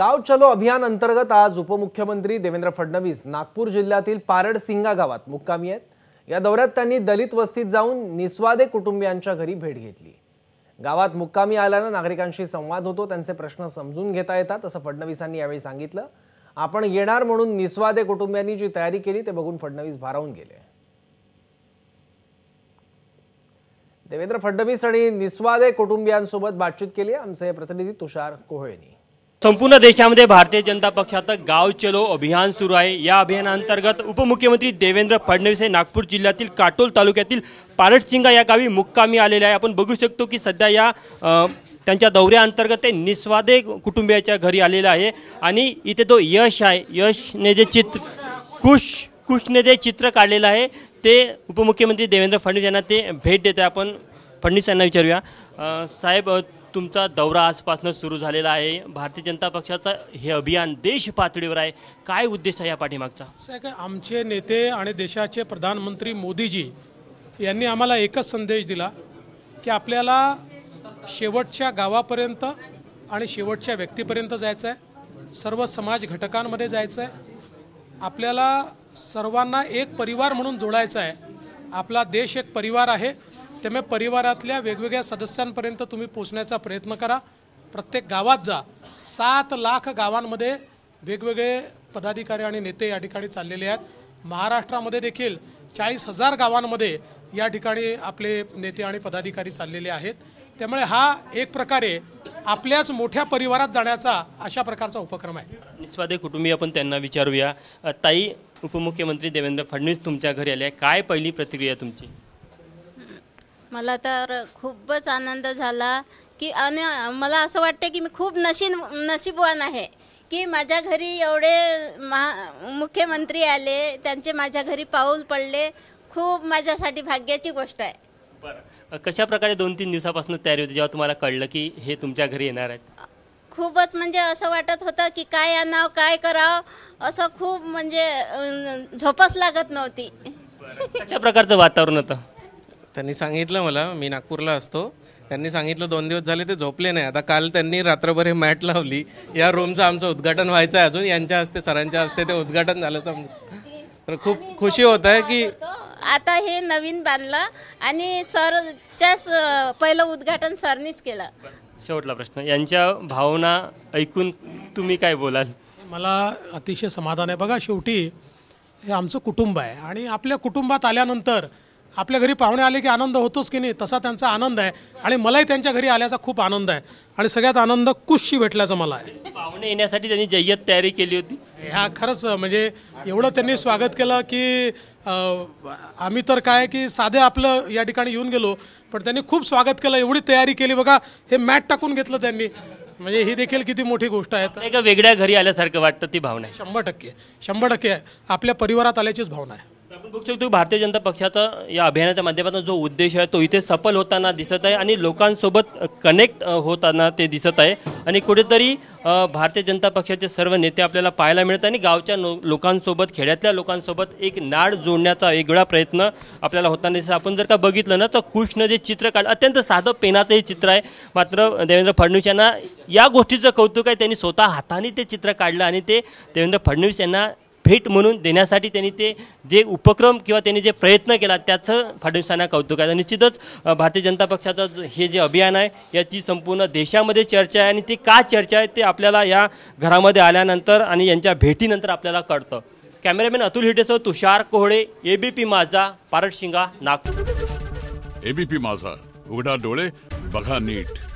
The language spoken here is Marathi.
गाव चलो अभियान अंतर्गत आज उपमुख्यमंत्री देवेंद्र फडणवीस नागपूर जिल्ह्यातील पारडसिंगा गावात मुक्कामी आहेत या दौऱ्यात त्यांनी दलित वस्तीत जाऊन निस्वादे कुटुंबियांच्या घरी भेट घेतली गावात मुक्कामी आल्यानं नागरिकांशी संवाद होतो त्यांचे प्रश्न समजून घेता येतात असं फडणवीसांनी यावेळी सांगितलं आपण येणार म्हणून निस्वादे कुटुंबियांनी जी तयारी केली ते बघून फडणवीस भारावून गेले देवेंद्र फडणवीस आणि निस्वादे कुटुंबियांसोबत बातचीत केली आमचे प्रतिनिधी तुषार कोहळेनी संपूर्ण देशामध्ये भारतीय जनता पक्षात गाव चलो अभियान सुरू आहे या अभियानाअंतर्गत उपमुख्यमंत्री देवेंद्र फडणवीस हे नागपूर जिल्ह्यातील काटोल तालुक्यातील पारटसिंगा या गावी मुक्कामी आलेले आहे आपण बघू शकतो की सध्या या त्यांच्या दौऱ्याअंतर्गत ते निस्वादे कुटुंबियाच्या घरी आलेलं आहे आणि इथे तो यश आहे यशने जे चित्र कुश कुशने जे चित्र काढलेलं आहे ते उपमुख्यमंत्री देवेंद्र फडणवीस यांना ते भेट आहे आपण फडणवीस यांना विचारूया साहेब तुमचा दौरा आजपासून सुरू झालेला आहे भारतीय जनता पक्षाचा हे अभियान देश पातळीवर आहे काय उद्देश आहे या पाठीमागचा साहेब आमचे नेते आणि देशाचे प्रधानमंत्री मोदीजी यांनी आम्हाला एकच संदेश दिला की आपल्याला शेवटच्या गावापर्यंत आणि शेवटच्या व्यक्तीपर्यंत जायचं आहे सर्व समाज घटकांमध्ये जायचं आहे आपल्याला सर्वांना एक परिवार म्हणून जोडायचा आहे आपला देश एक परिवार आहे त्यामुळे परिवारातल्या वेगवेगळ्या सदस्यांपर्यंत तुम्ही पोचण्याचा प्रयत्न करा प्रत्येक गावात जा सात लाख गावांमध्ये वेगवेगळे पदाधिकारी आणि नेते या ठिकाणी चाललेले आहेत महाराष्ट्रामध्ये देखील चाळीस हजार गावांमध्ये या ठिकाणी आपले नेते आणि पदाधिकारी चाललेले आहेत त्यामुळे हा एक प्रकारे आपल्याच मोठ्या परिवारात जाण्याचा अशा प्रकारचा उपक्रम आहे निस्वादे कुटुंबीय आपण त्यांना विचारूया ताई उपमुख्यमंत्री देवेंद्र फडणवीस तुमच्या घरी आले काय पहिली प्रतिक्रिया तुमची मला तर खूपच आनंद झाला की आणि मला असं वाटते की मी खूप नशीब नशीबवान आहे की माझ्या घरी एवढे महा मुख्यमंत्री आले त्यांचे माझ्या घरी पाऊल पडले खूप माझ्यासाठी भाग्याची गोष्ट आहे कशा प्रकारे दोन तीन दिवसापासून तयारी होती जेव्हा तुम्हाला कळलं की हे तुमच्या घरी येणार आहेत खूपच म्हणजे असं वाटत होतं की काय आणावं काय करावं असं खूप म्हणजे झोपच लागत नव्हती कशा प्रकारचं वातावरण होतं त्यांनी सांगितलं मला मी नागपूरला असतो त्यांनी सांगितलं दोन दिवस झाले ते झोपले नाही आता काल त्यांनी रात्रभर हे मॅट लावली या रूमचं आमचं उद्घाटन व्हायचं आहे अजून यांच्या हस्ते सरांच्या हस्ते ते उद्घाटन झालं सम तर खूप खुशी होत आहे की आता हे नवीन बांधलं आणि सरच्या पहिलं उद्घाटन सरनीच केलं शेवटला प्रश्न यांच्या भावना ऐकून तुम्ही काय बोलाल मला अतिशय समाधान आहे बघा शेवटी हे आमचं कुटुंब आहे आणि आपल्या कुटुंबात आल्यानंतर आपल्या घरी पाहुणे आले की आनंद होतोच की नाही तसा त्यांचा आनंद आहे आणि मलाही त्यांच्या घरी आल्याचा खूप आनंद आहे आणि सगळ्यात आनंद कुशशी भेटल्याचा मला आहे पाहुणे येण्यासाठी त्यांनी जय्यत तयारी केली होती ह्या खरंच म्हणजे एवढं त्यांनी स्वागत केलं की आम्ही तर काय की साधे आपलं या ठिकाणी येऊन गेलो पण त्यांनी खूप स्वागत केलं एवढी तयारी केली बघा हे मॅट टाकून घेतलं त्यांनी म्हणजे ही देखील किती मोठी गोष्ट आहे एका वेगळ्या घरी आल्यासारखं वाटतं ती भावना आहे शंभर टक्के शंभर टक्के आपल्या परिवारात आल्याचीच भावना आहे बघू शकतो भारतीय जनता पक्षाचा या अभियानाच्या माध्यमातून जो उद्देश आहे तो इथे सफल होताना दिसत आहे आणि लोकांसोबत कनेक्ट होताना ते दिसत आहे आणि कुठेतरी भारतीय जनता पक्षाचे सर्व नेते आपल्याला पाहायला मिळत आणि गावच्या लोकांसोबत खेड्यातल्या लोकांसोबत एक नाड जोडण्याचा वेगळा प्रयत्न आपल्याला होताना दिसत आपण जर का बघितलं ना तर कृष्ण जे चित्र काढलं अत्यंत साधं पेनाचं हे चित्र आहे मात्र देवेंद्र फडणवीस यांना या गोष्टीचं कौतुक आहे त्यांनी स्वतः हाताने ते चित्र काढलं आणि ते देवेंद्र फडणवीस यांना भेट म्हणून देण्यासाठी त्यांनी ते जे उपक्रम किंवा त्यांनी जे प्रयत्न केला त्याचं फडणवीसांना कौतुक आहे निश्चितच भारतीय जनता पक्षाचं हे जे अभियान आहे याची संपूर्ण देशामध्ये चर्चा आहे आणि ती का चर्चा आहे ते आपल्याला या घरामध्ये आल्यानंतर आणि यांच्या भेटीनंतर आपल्याला कळतं कॅमेरामॅन अतुल हिटेसह तुषार कोहळे एबीपी माझा पारडशिंगा नागपूर एबीपी माझा उघडा डोळे बघा नीट